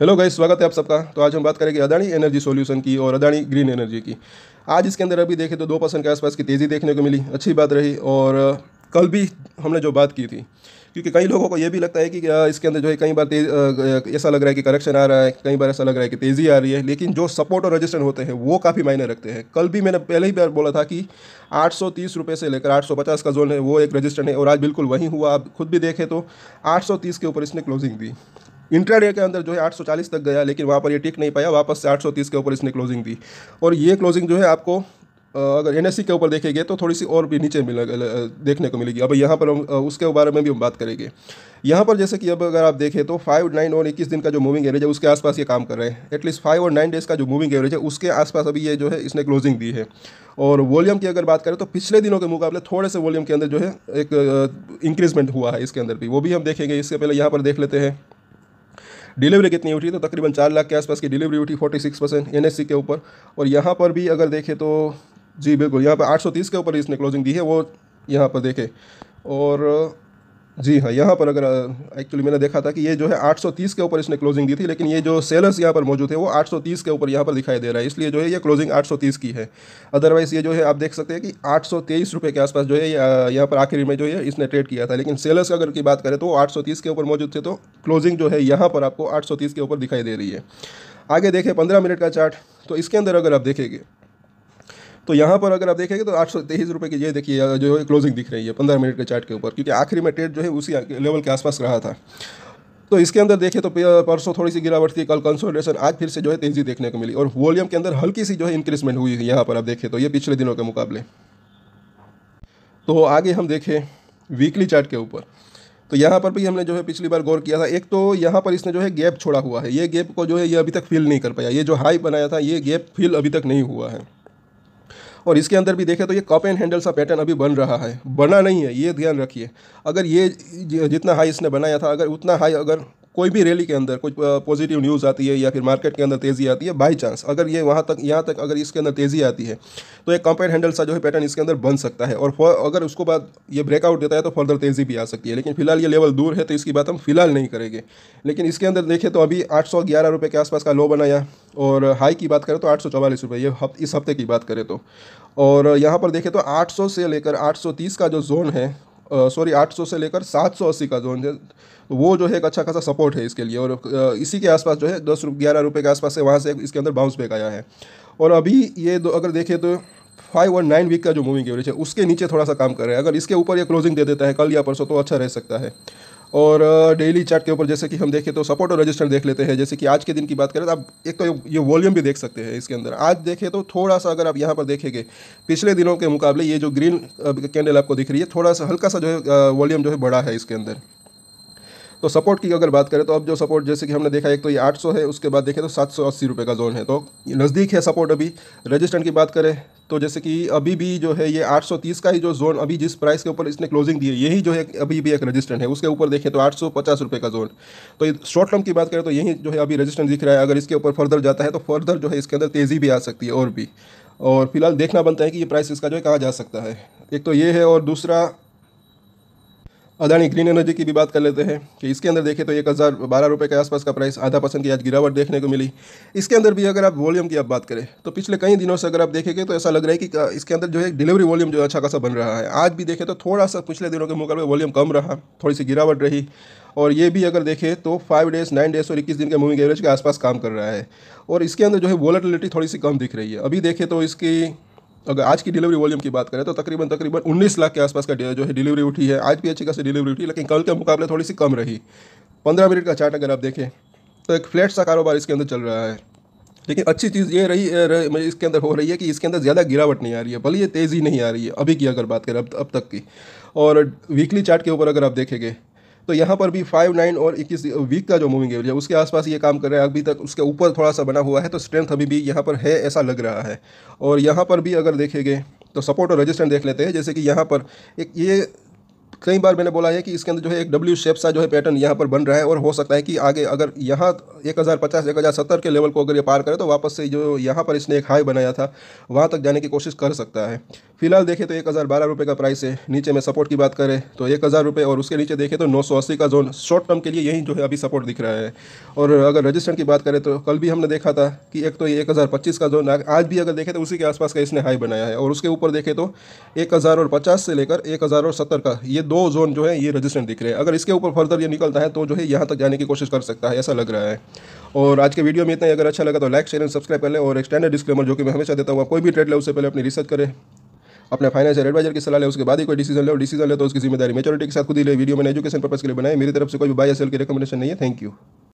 hello guys स्वागत है आप सबका तो आज हम बात करेंगे अदानी एनर्जी सॉल्यूशन की और अदानी ग्रीन एनर्जी की आज इसके अंदर अभी देखें तो दो परसेंट के आसपास की तेज़ी देखने को मिली अच्छी बात रही और कल भी हमने जो बात की थी क्योंकि कई लोगों को ये भी लगता है कि इसके अंदर जो है कई बार ऐसा लग रहा है कि करेक्शन आ रहा है कई बार ऐसा लग रहा है कि तेज़ी आ रही है लेकिन जो सपोर्ट और रजिस्टेंस होते हैं वो काफ़ी मायने रखते हैं कल भी मैंने पहले ही बार बोला था कि आठ से लेकर 850 का जोन है वो एक रजिस्टर है और आज बिल्कुल वहीं हुआ आप खुद भी देखें तो आठ के ऊपर इसने क्लोजिंग दी इंट्राडे के अंदर जो है 840 तक गया लेकिन वहाँ पर ये टिक नहीं पाया वापस से 830 के ऊपर इसने क्लोजिंग दी और ये क्लोजिंग जो है आपको अगर एन के ऊपर देखेंगे तो थोड़ी सी और भी नीचे मिले देखने को मिलेगी अब यहाँ पर हम उसके बारे में भी हम बात करेंगे यहाँ पर जैसे कि अब अगर आप देखें तो फाइव नाइन और इक्कीस दिन का जो मूविंग एवरेज है उसके आसपास ये काम कर रहे हैं एटलीस्ट फाइव और नाइन डेज़ का जो मूविंग एवरेज है उसके आसपास अभी ये जो है इसने क्लोजिंग दी है और वॉल्यूम की अगर बात करें तो पिछले दिनों के मुकाबले थोड़े से वॉल्यूम के अंदर जो है एक इंक्रीजमेंट हुआ है इसके अंदर भी वो भी हम देखेंगे इससे पहले यहाँ पर देख लेते हैं डिलीवरी कितनी उठी तो तकरीबन चार लाख के आसपास की डिलीवरी उठी forty six percent N S C के ऊपर और यहाँ पर भी अगर देखें तो जी बिल्कुल यहाँ पर आठ सौ तीस के ऊपर इसने क्लोजिंग दी है वो यहाँ पर देखें और जी हाँ यहाँ पर अगर एक्चुअली मैंने देखा था कि ये जो है 830 के ऊपर इसने क्लोजिंग दी थी लेकिन ये जो सेलर्स यहाँ पर मौजूद है वो 830 के ऊपर यहाँ पर दिखाई दे रहा है इसलिए जो है ये क्लोजिंग 830 की है अदरवाइज़ ये जो है आप देख सकते हैं कि आठ सौ के आसपास जो है यहाँ पर आखिरी में जो है इसने ट्रेड किया था लेकिन सेलर्स अगर की बात करें तो आठ के ऊपर मौजूद थे तो क्लोजिंग जो है यहाँ पर आपको आठ के ऊपर दिखाई दे रही है आगे देखें पंद्रह मिनट का चार्ट तो इसके अंदर अगर आप देखेंगे तो यहाँ पर अगर आप देखेंगे तो आठ सौ तेईस रुपये की ये देखिए जो है क्लोजिंग दिख रही है पंद्रह मिनट के चार्ट के ऊपर क्योंकि आखिरी में ट्रेड जो है उसी लेवल के आसपास रहा था तो इसके अंदर देखें तो परसों थोड़ी सी गिरावट थी कल कंसोलिडेशन आज फिर से जो है तेजी देखने को मिली और वॉल्यूम के अंदर हल्की सी जो है इंक्रीजमेंट हुई है यहाँ पर आप देखें तो ये पिछले दिनों के मुकाबले तो आगे हम देखें वीकली चार्ट के ऊपर तो यहाँ पर भी हमने जो है पिछली बार गौर किया था एक तो यहाँ पर इसने जो है गैप छोड़ा हुआ है ये गैप को जो है ये अभी तक फिल नहीं कर पाया ये जो हाई बनाया था ये गैप फिल अभी तक नहीं हुआ है और इसके अंदर भी देखें तो ये कप एंड हैंडल सा पैटर्न अभी बन रहा है बना नहीं है ये ध्यान रखिए अगर ये जितना हाई इसने बनाया था अगर उतना हाई अगर कोई भी रैली के अंदर कुछ पॉजिटिव न्यूज़ आती है या फिर मार्केट के अंदर तेज़ी आती है बाई चांस अगर ये वहाँ तक यहाँ तक अगर इसके अंदर तेज़ी आती है तो एक कंपेयर हैंडल सा जो है पैटर्न इसके अंदर बन सकता है और अगर उसको बाद ये ब्रेकआउट देता है तो फर्दर तेज़ी भी आ सकती है लेकिन फिलहाल ये लेवल दूर है तो इसकी बात हम फिलहाल नहीं करेंगे लेकिन इसके अंदर देखें तो अभी आठ सौ ग्यारह रुपये के आसपास का लो बनाया और हाई की बात करें तो आठ सौ रुपये ये हफ, इस हफ्ते की बात करें तो और यहाँ पर देखें तो आठ सौ से लेकर आठ सौ तीस का जो जोन है सॉरी 800 से लेकर 780 का जोन है वो जो है एक अच्छा खासा सपोर्ट है इसके लिए और इसी के आसपास जो है दस ग्यारह रुपये के आसपास से वहाँ से इसके अंदर बाउंस बैक आया है और अभी ये दो अगर देखें तो फाइव और नाइन वीक का जो मूविंग एवरेज है उसके नीचे थोड़ा सा काम कर रहा है अगर इसके ऊपर ये क्लोजिंग दे देता है कल या परसों तो अच्छा रह सकता है और डेली चार्ट के ऊपर जैसे कि हम देखें तो सपोर्ट और रजिस्टर देख लेते हैं जैसे कि आज के दिन की बात करें तो आप एक तो ये वॉल्यूम भी देख सकते हैं इसके अंदर आज देखें तो थोड़ा सा अगर आप यहाँ पर देखेंगे पिछले दिनों के मुकाबले ये जो ग्रीन कैंडल आपको दिख रही है थोड़ा सा हल्का सा जो है वॉल्यूम जो है बड़ा है इसके अंदर तो सपोर्ट की अगर बात करें तो अब जो सपोर्ट जैसे कि हमने देखा एक तो ये 800 है उसके बाद देखें तो सात सौ का जोन है तो नज़दीक है सपोर्ट अभी रजिस्टेंट की बात करें तो जैसे कि अभी भी जो है ये 830 का ही जो जोन अभी जिस प्राइस के ऊपर इसने क्लोजिंग दी है यही जो है अभी भी एक रजिस्टेंट है उसके ऊपर देखें तो आठ रुपए का जोन तो शॉर्ट टर्म की बात करें तो यही जो है अभी रजिस्टेंट दिख रहा है अगर इसके ऊपर फर्दर जाता है तो फर्दर जो है इसके अंदर तेज़ी भी आ सकती है और भी और फिलहाल देखना बनता है कि ये प्राइस इसका जो है कहाँ जा सकता है एक तो ये है और दूसरा अदानी ग्रीन एनर्जी की भी बात कर लेते हैं कि इसके अंदर देखें तो एक हज़ार बारह रुपये के आसपास का प्राइस आधा परसेंट की आज गिरावट देखने को मिली इसके अंदर भी अगर आप वॉल्यूम की आप बात करें तो पिछले कई दिनों से अगर आप देखेंगे तो ऐसा लग रहा है कि इसके अंदर जो है डिलीवरी वॉल्यूम जो अच्छा खासा बन रहा है आज भी देखें तो थोड़ा सा पिछले दिनों के मुकाबले वॉल्यूम कम रहा थोड़ी सी गिरावट रही और ये भी अगर देखें तो फाइव डेज नाइन डेज और इक्कीस दिन के मूविंग एवरेज के आसपास काम कर रहा है और इसके अंदर जो है वॉलेटिलिटी थोड़ी सी कम दिख रही है अभी देखें तो इसकी अगर आज की डिलीवरी वॉल्यूम की बात करें तो तकरीबन तकरीबन 19 लाख के आसपास का जो है डिलीवरी उठी है आज भी अच्छी खासी डिलीवरी उठी लेकिन कल के मुकाबले थोड़ी सी कम रही पंद्रह मिनट का चार्ट अगर आप देखें तो एक फ्लैट सा कारोबार इसके अंदर चल रहा है लेकिन अच्छी चीज़ ये रही, रही इसके अंदर हो रही है कि इसके अंदर ज़्यादा गिरावट नहीं आ रही है भले ये तेज़ी नहीं आ रही है अभी की अगर बात करें अब अब तक की और वीकली चार्ट के ऊपर अगर आप देखेंगे तो यहाँ पर भी फाइव नाइन और इक्कीस वीक का जो मूविंग एवरेज है उसके आसपास ये काम कर रहा है अभी तक उसके ऊपर थोड़ा सा बना हुआ है तो स्ट्रेंथ अभी भी यहाँ पर है ऐसा लग रहा है और यहाँ पर भी अगर देखेंगे तो सपोर्ट और रजिस्टेंट देख लेते हैं जैसे कि यहाँ पर एक ये कई बार मैंने बोला है कि इसके अंदर जो है एक डब्ल्यू शेप सा जो है पैटर्न यहाँ पर बन रहा है और हो सकता है कि आगे अगर यहाँ एक हज़ार पचास एक हज़ार सत्तर के लेवल को अगर ये पार करे तो वापस से जो यहाँ पर इसने एक हाई बनाया था वहाँ तक जाने की कोशिश कर सकता है फिलहाल देखें तो एक हज़ार बारह रुपये का प्राइस है नीचे में सपोर्ट की बात करें तो एक हज़ार रुपये और उसके नीचे देखें तो नौ सौ अस्सी का जोन शॉर्ट टर्म के लिए यही जो है अभी सपोर्ट दिख रहा है और अगर रजिस्टर की बात करें तो कल भी हमने देखा था कि एक तो ये एक हज़ार पच्चीस का जोन आज भी अगर देखें तो उसी के आसपास का इसने हाई बनाया है और उसके ऊपर देखें तो एक हज़ार और पचास से लेकर एक हज़ार और सत्तर का ये दो दो जोन जो है ये रजिस्टेंट दिख रहे हैं अगर इसके ऊपर फर्दर ये निकलता है तो जो है यहाँ तक जाने की कोशिश कर सकता है ऐसा लग रहा है और आज के वीडियो में इतना ही अगर अच्छा लगा तो लाइक चैनल सब्सक्राइब कर लें और एक स्टैंडर्ड डिस्क्लेमर जो कि मैं हमेशा देता हूँ कोई भी ट्रेड ले उससे पहले अपनी रिसर्च करें अपने फाइनेंशियल एडवाइजर की सलाह ले उसके बाद ही कोई डिसीजन ले और डिसीजन ले तो उसकी जिम्मेदारी मेचोरिटी के साथ खुद ही ले वीडियो मैंने एजुकेशन पर्पस के लिए बनाए मेरी तरफ से कोई भी बाय सेल की रिकमेंडेशन नहीं है थैंक यू